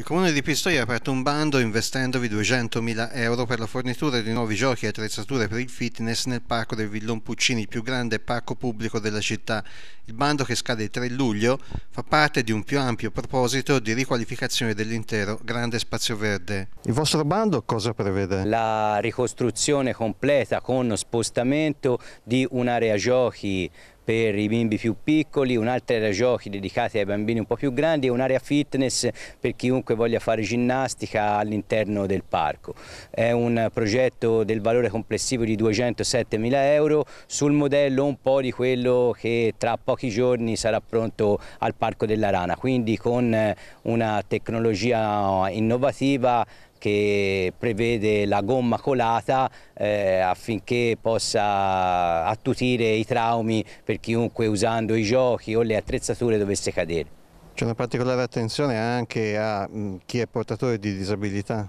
Il comune di Pistoia ha aperto un bando investendovi 200.000 euro per la fornitura di nuovi giochi e attrezzature per il fitness nel parco del Villon Puccini, il più grande parco pubblico della città. Il bando, che scade il 3 luglio, fa parte di un più ampio proposito di riqualificazione dell'intero grande spazio verde. Il vostro bando cosa prevede? La ricostruzione completa con spostamento di un'area giochi per i bimbi più piccoli, un'altra era giochi dedicati ai bambini un po' più grandi e un'area fitness per chiunque voglia fare ginnastica all'interno del parco. È un progetto del valore complessivo di 207 mila euro sul modello un po' di quello che tra pochi giorni sarà pronto al Parco della Rana, quindi con eh, una tecnologia innovativa che prevede la gomma colata eh, affinché possa attutire i traumi per chiunque usando i giochi o le attrezzature dovesse cadere. C'è una particolare attenzione anche a mm, chi è portatore di disabilità?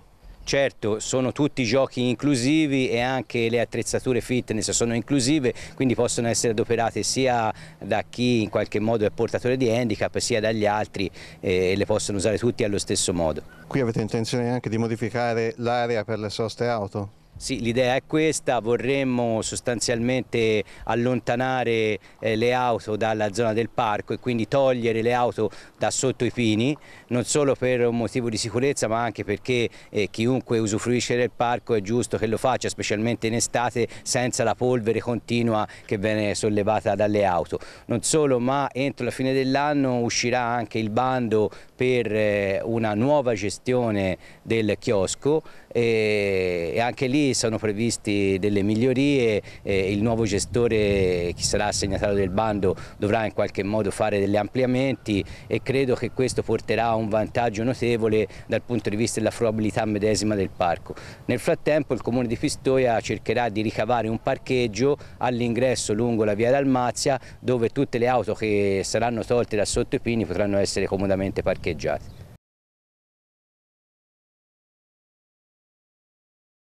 Certo, sono tutti giochi inclusivi e anche le attrezzature fitness sono inclusive, quindi possono essere adoperate sia da chi in qualche modo è portatore di handicap sia dagli altri eh, e le possono usare tutti allo stesso modo. Qui avete intenzione anche di modificare l'area per le soste auto? Sì, l'idea è questa, vorremmo sostanzialmente allontanare eh, le auto dalla zona del parco e quindi togliere le auto da sotto i pini, non solo per un motivo di sicurezza ma anche perché eh, chiunque usufruisce del parco è giusto che lo faccia, specialmente in estate senza la polvere continua che viene sollevata dalle auto. Non solo ma entro la fine dell'anno uscirà anche il bando per eh, una nuova gestione del chiosco eh, e anche lì sono previsti delle migliorie, eh, il nuovo gestore che sarà assegnatario del bando dovrà in qualche modo fare degli ampliamenti e credo che questo porterà a un vantaggio notevole dal punto di vista della fruibilità medesima del parco. Nel frattempo il comune di Pistoia cercherà di ricavare un parcheggio all'ingresso lungo la via Dalmazia dove tutte le auto che saranno tolte da sotto i pini potranno essere comodamente parcheggiate.